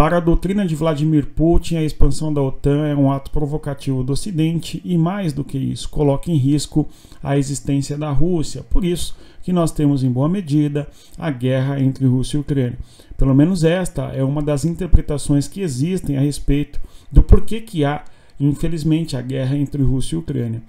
Para a doutrina de Vladimir Putin, a expansão da OTAN é um ato provocativo do Ocidente e, mais do que isso, coloca em risco a existência da Rússia. Por isso que nós temos, em boa medida, a guerra entre Rússia e Ucrânia. Pelo menos esta é uma das interpretações que existem a respeito do porquê que há, infelizmente, a guerra entre Rússia e Ucrânia.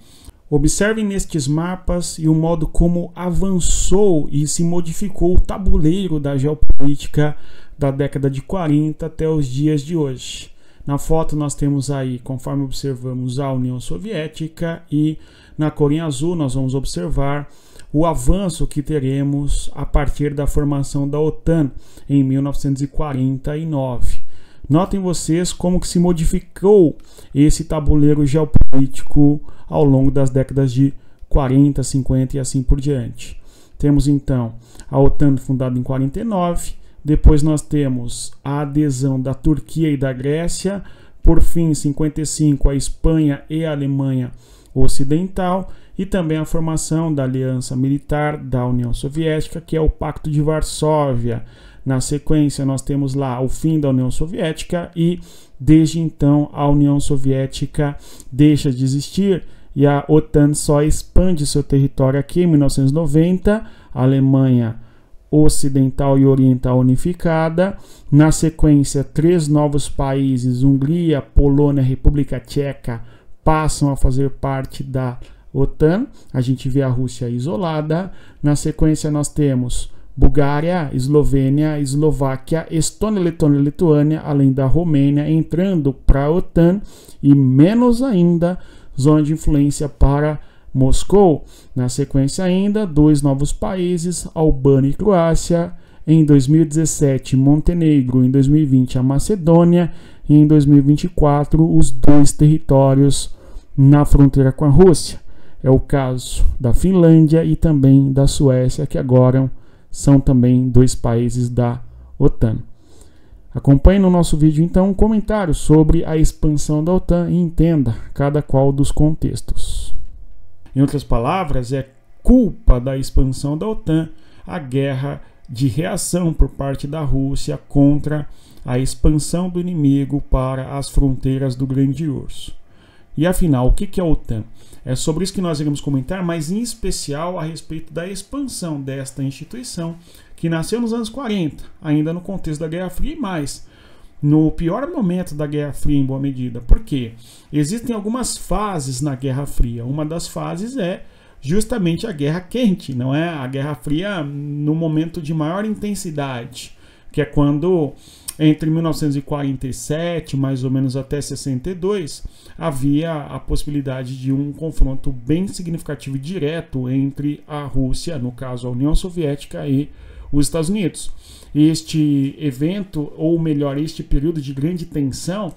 Observem nestes mapas e o modo como avançou e se modificou o tabuleiro da geopolítica da década de 40 até os dias de hoje. Na foto nós temos aí, conforme observamos, a União Soviética e na cor em azul nós vamos observar o avanço que teremos a partir da formação da OTAN em 1949. Notem vocês como que se modificou esse tabuleiro geopolítico ao longo das décadas de 40, 50 e assim por diante. Temos então a OTAN fundada em 49, depois nós temos a adesão da Turquia e da Grécia, por fim, em 55, a Espanha e a Alemanha Ocidental e também a formação da Aliança Militar da União Soviética, que é o Pacto de Varsóvia, na sequência, nós temos lá o fim da União Soviética e desde então a União Soviética deixa de existir e a OTAN só expande seu território aqui em 1990, a Alemanha ocidental e oriental unificada. Na sequência, três novos países, Hungria, Polônia e República Tcheca, passam a fazer parte da OTAN. A gente vê a Rússia isolada. Na sequência, nós temos Bulgária, Eslovênia, Eslováquia, Estônia, Letônia, Lituânia, além da Romênia, entrando para a OTAN e menos ainda zona de influência para Moscou. Na sequência ainda, dois novos países, Albânia e Croácia, em 2017 Montenegro, em 2020 a Macedônia e em 2024 os dois territórios na fronteira com a Rússia. É o caso da Finlândia e também da Suécia que agora são também dois países da OTAN. Acompanhe no nosso vídeo então um comentário sobre a expansão da OTAN e entenda cada qual dos contextos. Em outras palavras, é culpa da expansão da OTAN a guerra de reação por parte da Rússia contra a expansão do inimigo para as fronteiras do Grande Urso. E afinal, o que é a OTAN? É sobre isso que nós iremos comentar, mas em especial a respeito da expansão desta instituição, que nasceu nos anos 40, ainda no contexto da Guerra Fria e mais, no pior momento da Guerra Fria, em boa medida. porque Existem algumas fases na Guerra Fria. Uma das fases é justamente a Guerra Quente, não é? A Guerra Fria no momento de maior intensidade, que é quando entre 1947, mais ou menos até 62, havia a possibilidade de um confronto bem significativo e direto entre a Rússia, no caso a União Soviética, e os Estados Unidos. Este evento, ou melhor, este período de grande tensão,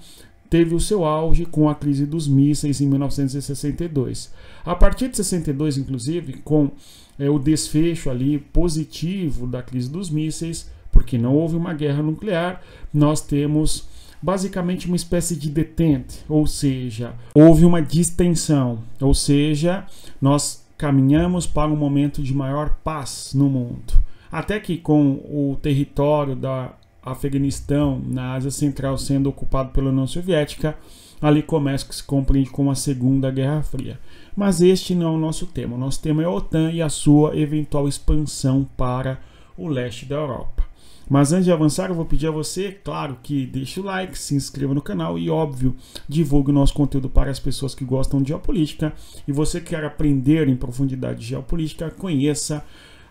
teve o seu auge com a crise dos mísseis em 1962. A partir de 62, inclusive, com é, o desfecho ali positivo da crise dos mísseis, porque não houve uma guerra nuclear, nós temos basicamente uma espécie de detente, ou seja, houve uma distensão, ou seja, nós caminhamos para um momento de maior paz no mundo. Até que com o território da Afeganistão, na Ásia Central, sendo ocupado pela União Soviética, ali começa o que se compreende como a Segunda Guerra Fria. Mas este não é o nosso tema. O nosso tema é a OTAN e a sua eventual expansão para o leste da Europa. Mas antes de avançar, eu vou pedir a você, claro, que deixe o like, se inscreva no canal e, óbvio, divulgue o nosso conteúdo para as pessoas que gostam de geopolítica. E você quer aprender em profundidade geopolítica, conheça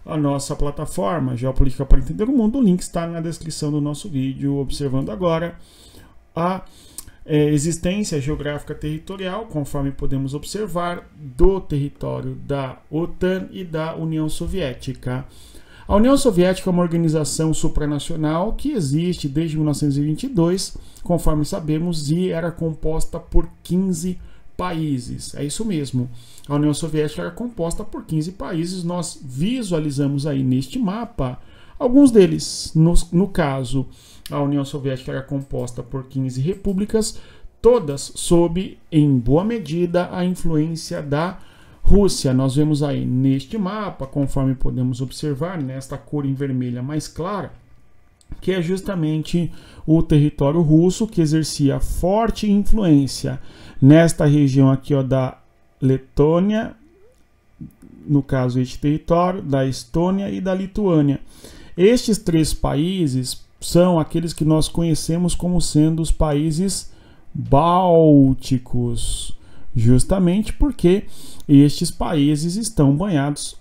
a nossa plataforma Geopolítica para Entender o Mundo. O link está na descrição do nosso vídeo. Observando agora a é, existência geográfica territorial, conforme podemos observar, do território da OTAN e da União Soviética. A União Soviética é uma organização supranacional que existe desde 1922, conforme sabemos, e era composta por 15 países. É isso mesmo. A União Soviética era composta por 15 países. Nós visualizamos aí neste mapa alguns deles. No, no caso, a União Soviética era composta por 15 repúblicas, todas sob, em boa medida, a influência da Rússia, nós vemos aí neste mapa, conforme podemos observar, nesta cor em vermelha mais clara, que é justamente o território russo que exercia forte influência nesta região aqui ó, da Letônia, no caso este território, da Estônia e da Lituânia. Estes três países são aqueles que nós conhecemos como sendo os países bálticos justamente porque estes países estão banhados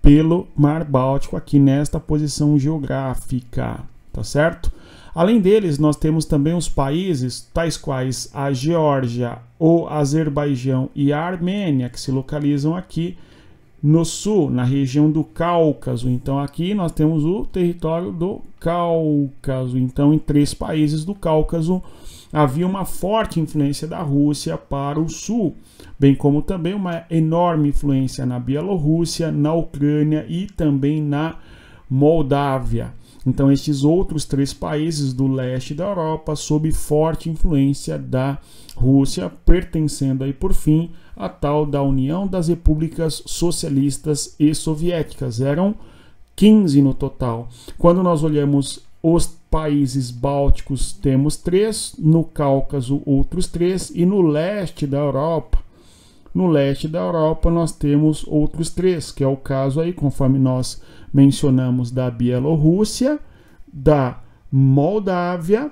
pelo Mar Báltico aqui nesta posição geográfica, tá certo? Além deles, nós temos também os países tais quais a Geórgia, o Azerbaijão e a Armênia, que se localizam aqui no sul, na região do Cáucaso. Então aqui nós temos o território do Cáucaso. Então em três países do Cáucaso, havia uma forte influência da Rússia para o sul, bem como também uma enorme influência na Bielorrússia, na Ucrânia e também na Moldávia. Então, estes outros três países do leste da Europa, sob forte influência da Rússia, pertencendo aí, por fim, à tal da União das Repúblicas Socialistas e Soviéticas. Eram 15 no total. Quando nós olhamos os países bálticos temos três, no Cáucaso outros três e no leste da Europa. No leste da Europa nós temos outros três, que é o caso aí, conforme nós mencionamos, da Bielorrússia, da Moldávia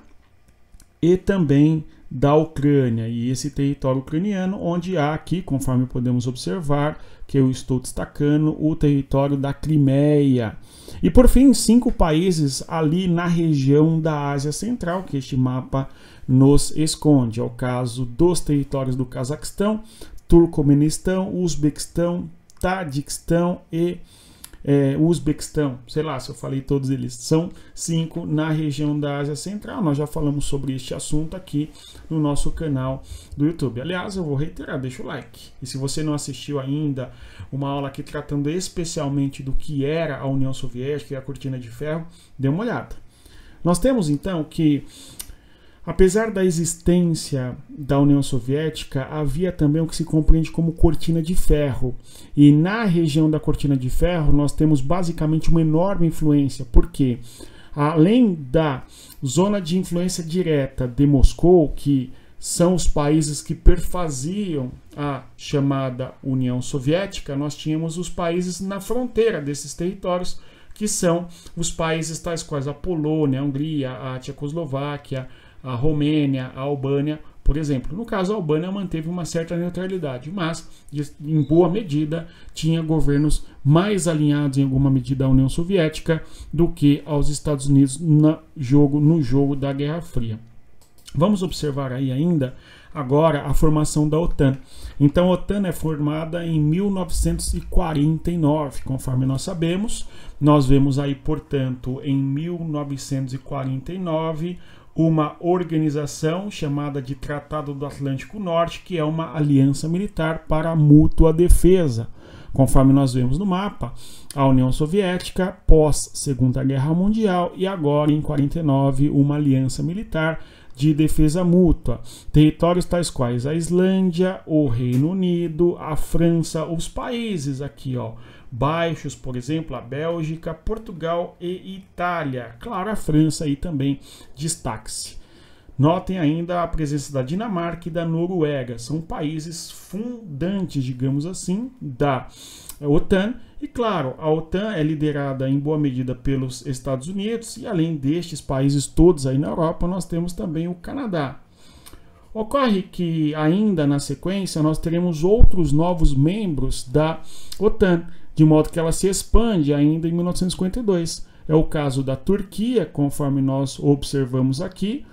e também da Ucrânia e esse território ucraniano, onde há aqui, conforme podemos observar, que eu estou destacando, o território da Crimeia. E por fim, cinco países ali na região da Ásia Central, que este mapa nos esconde. É o caso dos territórios do Cazaquistão, Turcomenistão, Uzbequistão, Tadiquistão e é, Uzbequistão, sei lá se eu falei todos eles, são cinco na região da Ásia Central. Nós já falamos sobre este assunto aqui no nosso canal do YouTube. Aliás, eu vou reiterar, deixa o like. E se você não assistiu ainda uma aula aqui tratando especialmente do que era a União Soviética e a Cortina de Ferro, dê uma olhada. Nós temos então que Apesar da existência da União Soviética, havia também o que se compreende como cortina de ferro. E na região da cortina de ferro, nós temos basicamente uma enorme influência, porque além da zona de influência direta de Moscou, que são os países que perfaziam a chamada União Soviética, nós tínhamos os países na fronteira desses territórios, que são os países tais quais a Polônia, a Hungria, a Tchecoslováquia, a Romênia, a Albânia, por exemplo. No caso, a Albânia manteve uma certa neutralidade, mas, em boa medida, tinha governos mais alinhados em alguma medida à União Soviética do que aos Estados Unidos no jogo, no jogo da Guerra Fria. Vamos observar aí ainda agora a formação da OTAN. Então, a OTAN é formada em 1949, conforme nós sabemos. Nós vemos aí, portanto, em 1949 uma organização chamada de Tratado do Atlântico Norte, que é uma aliança militar para mútua defesa. Conforme nós vemos no mapa, a União Soviética pós Segunda Guerra Mundial e agora em 49 uma aliança militar de defesa mútua. Territórios tais quais a Islândia, o Reino Unido, a França, os países aqui, ó, baixos, por exemplo, a Bélgica, Portugal e Itália. Claro, a França aí também destaque-se. Notem ainda a presença da Dinamarca e da Noruega, são países fundantes, digamos assim, da eh, OTAN. E claro, a OTAN é liderada em boa medida pelos Estados Unidos, e além destes países todos aí na Europa, nós temos também o Canadá. Ocorre que ainda na sequência nós teremos outros novos membros da OTAN, de modo que ela se expande ainda em 1952. É o caso da Turquia, conforme nós observamos aqui,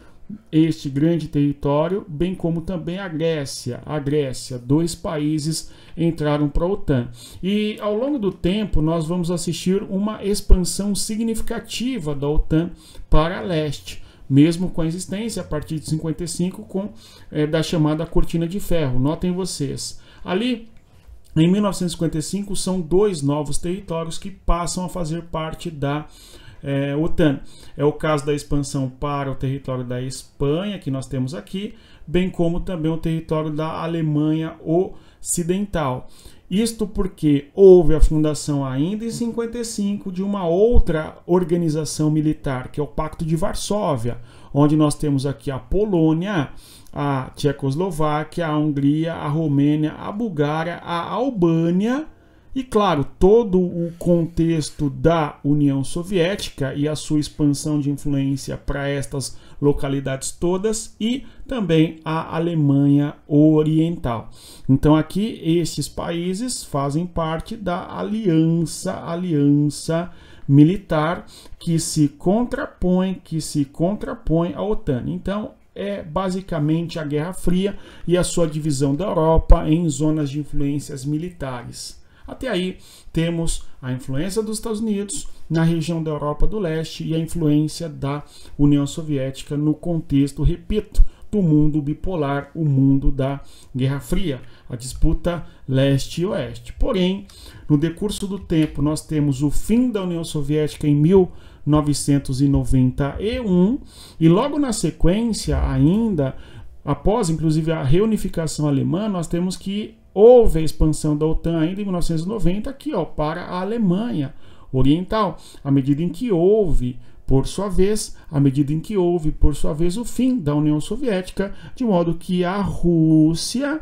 este grande território, bem como também a Grécia. A Grécia, dois países entraram para a OTAN. E ao longo do tempo, nós vamos assistir uma expansão significativa da OTAN para leste mesmo com a existência, a partir de 55, com, é, da chamada cortina de ferro. Notem vocês. Ali, em 1955, são dois novos territórios que passam a fazer parte da é, OTAN. É o caso da expansão para o território da Espanha, que nós temos aqui, bem como também o território da Alemanha Ocidental. Isto porque houve a fundação ainda em 55 de uma outra organização militar, que é o Pacto de Varsóvia, onde nós temos aqui a Polônia, a Tchecoslováquia, a Hungria, a Romênia, a Bulgária, a Albânia e claro, todo o contexto da União Soviética e a sua expansão de influência para estas localidades todas e também a Alemanha Oriental. Então aqui esses países fazem parte da aliança, aliança militar que se contrapõe, que se contrapõe à OTAN. Então é basicamente a Guerra Fria e a sua divisão da Europa em zonas de influências militares. Até aí, temos a influência dos Estados Unidos na região da Europa do Leste e a influência da União Soviética no contexto, repito, do mundo bipolar, o mundo da Guerra Fria, a disputa leste e oeste. Porém, no decurso do tempo, nós temos o fim da União Soviética em 1991 e logo na sequência ainda após inclusive a reunificação alemã, nós temos que Houve a expansão da OTAN ainda em 1990 aqui, ó, para a Alemanha Oriental, à medida em que houve por sua vez, à medida em que houve, por sua vez, o fim da União Soviética, de modo que a Rússia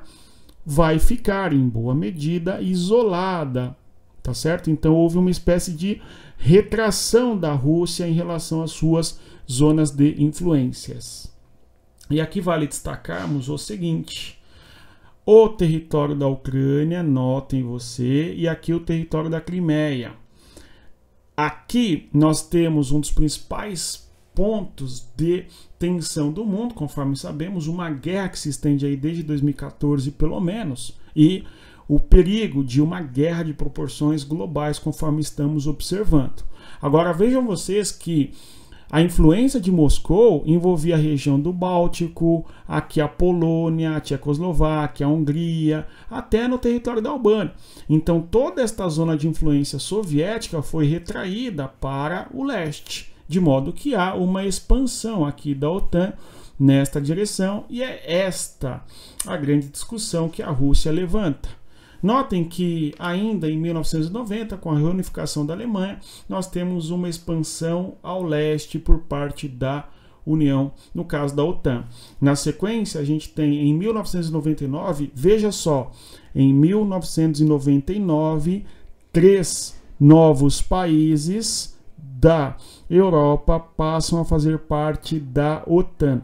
vai ficar, em boa medida, isolada. Tá certo? Então houve uma espécie de retração da Rússia em relação às suas zonas de influências. E aqui vale destacarmos o seguinte: o território da Ucrânia, notem você, e aqui o território da Crimeia. Aqui nós temos um dos principais pontos de tensão do mundo, conforme sabemos, uma guerra que se estende aí desde 2014 pelo menos, e o perigo de uma guerra de proporções globais, conforme estamos observando. Agora vejam vocês que a influência de Moscou envolvia a região do Báltico, aqui a Polônia, a Tchecoslováquia, a Hungria, até no território da Albânia. Então toda esta zona de influência soviética foi retraída para o leste, de modo que há uma expansão aqui da OTAN nesta direção e é esta a grande discussão que a Rússia levanta Notem que ainda em 1990, com a reunificação da Alemanha, nós temos uma expansão ao leste por parte da União, no caso da OTAN. Na sequência, a gente tem em 1999, veja só, em 1999, três novos países da Europa passam a fazer parte da OTAN.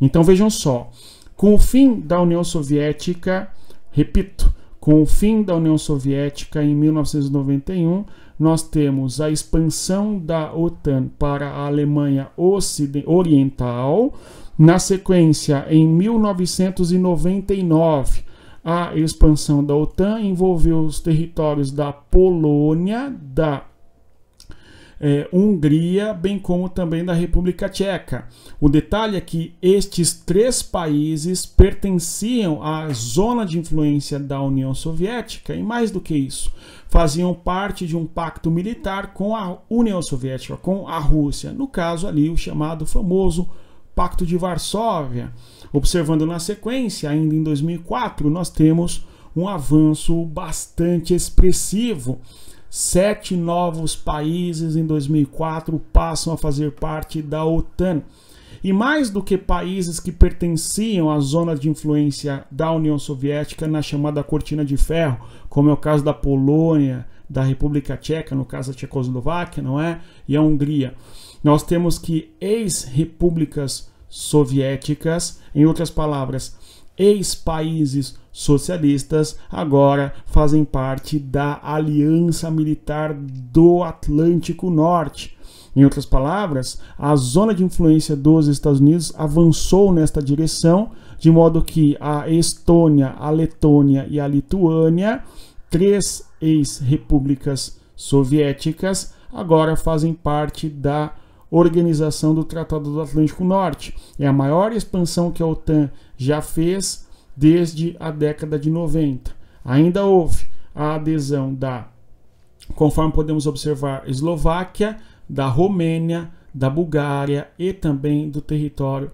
Então vejam só, com o fim da União Soviética, repito, com o fim da União Soviética em 1991, nós temos a expansão da OTAN para a Alemanha Oriental. Na sequência, em 1999, a expansão da OTAN envolveu os territórios da Polônia, da é, Hungria, bem como também da República Tcheca. O detalhe é que estes três países pertenciam à zona de influência da União Soviética e, mais do que isso, faziam parte de um pacto militar com a União Soviética, com a Rússia. No caso ali, o chamado famoso Pacto de Varsóvia. Observando na sequência, ainda em 2004, nós temos um avanço bastante expressivo Sete novos países em 2004 passam a fazer parte da OTAN. E mais do que países que pertenciam à zona de influência da União Soviética na chamada Cortina de Ferro, como é o caso da Polônia, da República Tcheca, no caso da Tchecoslováquia, não é? E a Hungria. Nós temos que ex-repúblicas soviéticas, em outras palavras, ex-países socialistas agora fazem parte da Aliança Militar do Atlântico Norte. Em outras palavras, a zona de influência dos Estados Unidos avançou nesta direção, de modo que a Estônia, a Letônia e a Lituânia, três ex-repúblicas soviéticas, agora fazem parte da organização do Tratado do Atlântico Norte. É a maior expansão que a OTAN já fez desde a década de 90. Ainda houve a adesão da, conforme podemos observar, Eslováquia, da Romênia, da Bulgária e também do território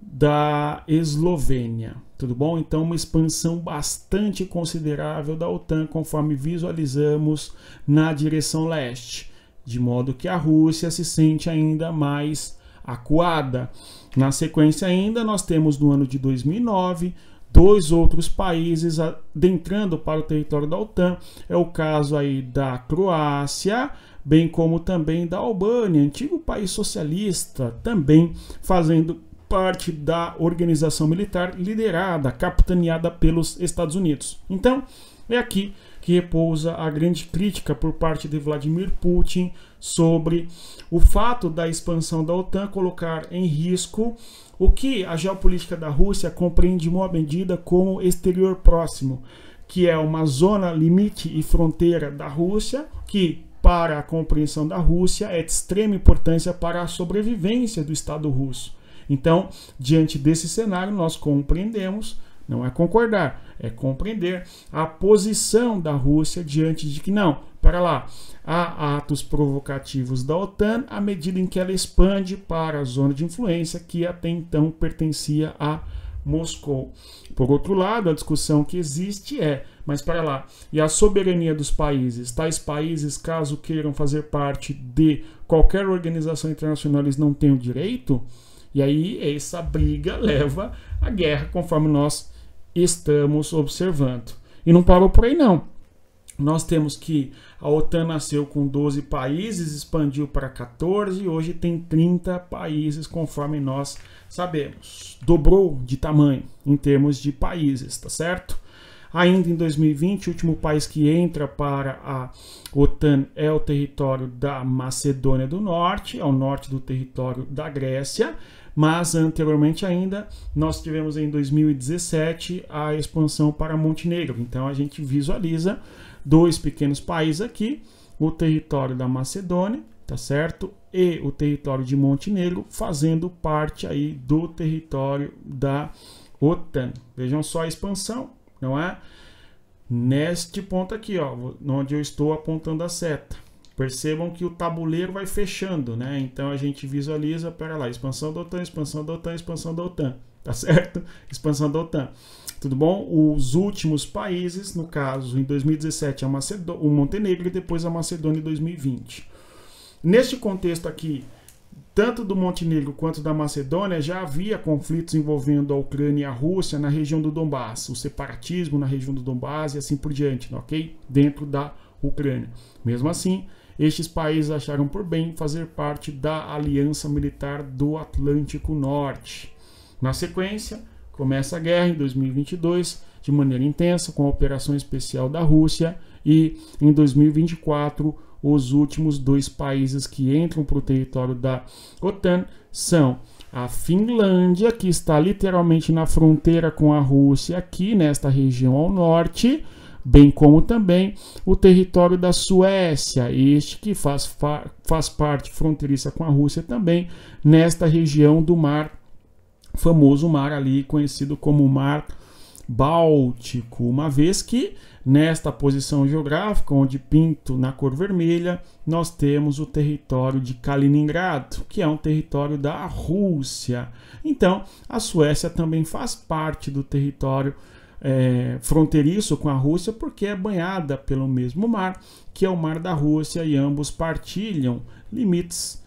da Eslovênia. Tudo bom? Então, uma expansão bastante considerável da OTAN, conforme visualizamos na direção leste de modo que a Rússia se sente ainda mais acuada. Na sequência, ainda nós temos no ano de 2009 dois outros países adentrando para o território da OTAN. É o caso aí da Croácia, bem como também da Albânia, antigo país socialista, também fazendo parte da organização militar liderada, capitaneada pelos Estados Unidos. Então, é aqui repousa a grande crítica por parte de Vladimir Putin sobre o fato da expansão da OTAN colocar em risco o que a geopolítica da Rússia compreende em uma medida como exterior próximo, que é uma zona limite e fronteira da Rússia que para a compreensão da Rússia é de extrema importância para a sobrevivência do Estado russo. Então, diante desse cenário, nós compreendemos não é concordar, é compreender a posição da Rússia diante de que não, para lá, há atos provocativos da OTAN à medida em que ela expande para a zona de influência que até então pertencia a Moscou. Por outro lado, a discussão que existe é, mas para lá, e a soberania dos países? Tais países, caso queiram fazer parte de qualquer organização internacional, eles não têm o direito? E aí essa briga leva à guerra, conforme nós estamos observando. E não parou por aí, não. Nós temos que a OTAN nasceu com 12 países, expandiu para 14 e hoje tem 30 países, conforme nós sabemos. Dobrou de tamanho em termos de países, tá certo? Ainda em 2020, o último país que entra para a OTAN é o território da Macedônia do Norte, ao norte do território da Grécia. Mas anteriormente ainda nós tivemos em 2017 a expansão para Montenegro. Então a gente visualiza dois pequenos países aqui, o território da Macedônia, tá certo? E o território de Montenegro fazendo parte aí do território da OTAN. Vejam só a expansão, não é? Neste ponto aqui, ó, onde eu estou apontando a seta. Percebam que o tabuleiro vai fechando, né? Então a gente visualiza, pera lá, expansão da OTAN, expansão da OTAN, expansão da OTAN, tá certo? Expansão da OTAN. Tudo bom? Os últimos países, no caso, em 2017 a Macedo o Montenegro e depois a Macedônia em 2020. Neste contexto aqui, tanto do Montenegro quanto da Macedônia já havia conflitos envolvendo a Ucrânia e a Rússia na região do Donbass, o separatismo na região do Donbass e assim por diante, ok? Dentro da Ucrânia. Mesmo assim, estes países acharam por bem fazer parte da Aliança Militar do Atlântico Norte. Na sequência, começa a guerra em 2022 de maneira intensa com a operação especial da Rússia e em 2024 os últimos dois países que entram para o território da OTAN são a Finlândia, que está literalmente na fronteira com a Rússia, aqui nesta região ao norte, bem como também o território da Suécia, este que faz, fa faz parte fronteiriça com a Rússia também, nesta região do mar, famoso mar ali conhecido como Mar Báltico, uma vez que nesta posição geográfica, onde pinto na cor vermelha, nós temos o território de Kaliningrado, que é um território da Rússia. Então, a Suécia também faz parte do território é, fronteiriço com a Rússia porque é banhada pelo mesmo mar, que é o Mar da Rússia, e ambos partilham limites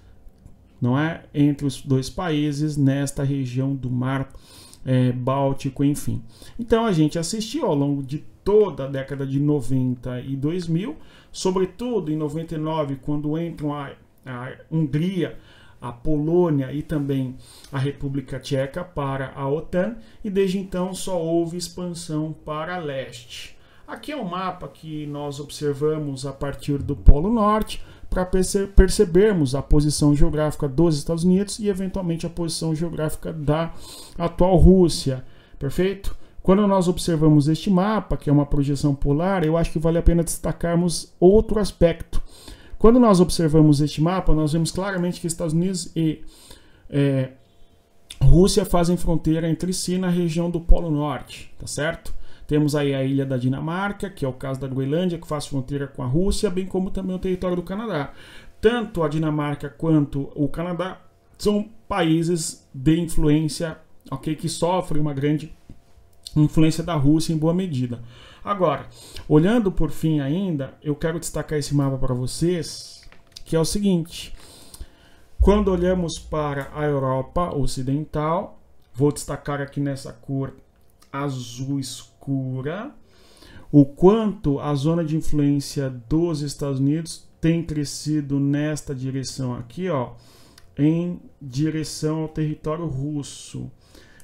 não é entre os dois países nesta região do Mar é, Báltico, enfim. Então a gente assistiu ao longo de toda a década de 90 e 2000, sobretudo em 99, quando entram a, a Hungria a Polônia e também a República Tcheca para a OTAN, e desde então só houve expansão para leste. Aqui é um mapa que nós observamos a partir do Polo Norte para perce percebermos a posição geográfica dos Estados Unidos e eventualmente a posição geográfica da atual Rússia. Perfeito? Quando nós observamos este mapa, que é uma projeção polar, eu acho que vale a pena destacarmos outro aspecto. Quando nós observamos este mapa, nós vemos claramente que Estados Unidos e é, Rússia fazem fronteira entre si na região do Polo Norte, tá certo? Temos aí a ilha da Dinamarca, que é o caso da Groenlândia, que faz fronteira com a Rússia, bem como também o território do Canadá. Tanto a Dinamarca quanto o Canadá são países de influência, ok, que sofrem uma grande influência da Rússia em boa medida. Agora, olhando por fim ainda, eu quero destacar esse mapa para vocês, que é o seguinte. Quando olhamos para a Europa Ocidental, vou destacar aqui nessa cor azul escura, o quanto a zona de influência dos Estados Unidos tem crescido nesta direção aqui, ó, em direção ao território russo,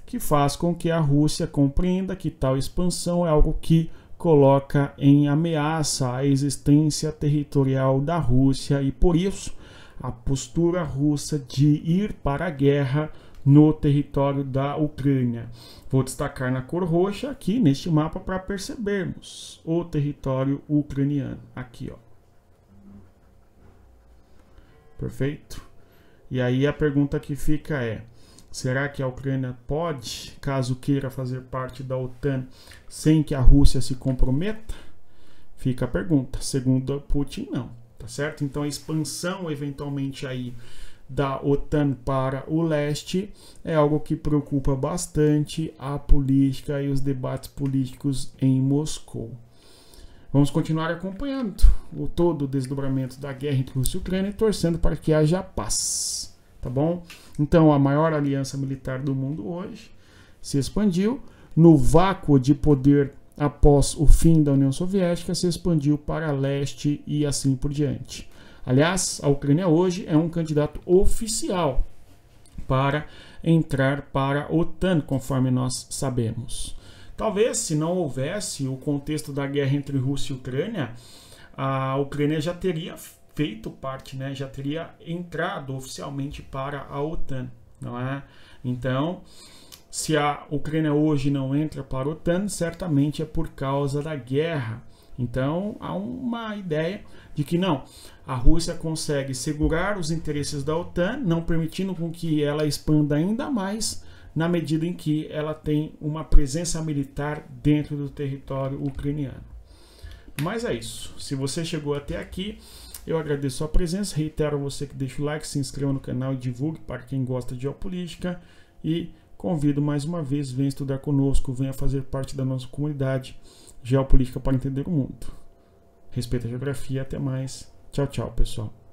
que faz com que a Rússia compreenda que tal expansão é algo que coloca em ameaça a existência territorial da Rússia e, por isso, a postura russa de ir para a guerra no território da Ucrânia. Vou destacar na cor roxa aqui neste mapa para percebermos o território ucraniano. Aqui, ó. Perfeito? E aí a pergunta que fica é: Será que a Ucrânia pode, caso queira fazer parte da OTAN, sem que a Rússia se comprometa? Fica a pergunta. Segundo Putin, não, tá certo? Então a expansão eventualmente aí da OTAN para o leste é algo que preocupa bastante a política e os debates políticos em Moscou. Vamos continuar acompanhando o todo o desdobramento da guerra entre Rússia e Ucrânia e torcendo para que haja paz tá bom? Então, a maior aliança militar do mundo hoje se expandiu no vácuo de poder após o fim da União Soviética, se expandiu para leste e assim por diante. Aliás, a Ucrânia hoje é um candidato oficial para entrar para a OTAN, conforme nós sabemos. Talvez, se não houvesse o contexto da guerra entre Rússia e Ucrânia, a Ucrânia já teria feito parte, né, já teria entrado oficialmente para a OTAN, não é? Então, se a Ucrânia hoje não entra para a OTAN, certamente é por causa da guerra. Então, há uma ideia de que não, a Rússia consegue segurar os interesses da OTAN, não permitindo com que ela expanda ainda mais, na medida em que ela tem uma presença militar dentro do território ucraniano. Mas é isso. Se você chegou até aqui, eu agradeço a presença, reitero a você que deixa o like, se inscreva no canal e divulgue para quem gosta de geopolítica. E convido mais uma vez, venha estudar conosco, venha fazer parte da nossa comunidade Geopolítica para Entender o Mundo. Respeita a geografia, até mais. Tchau, tchau, pessoal.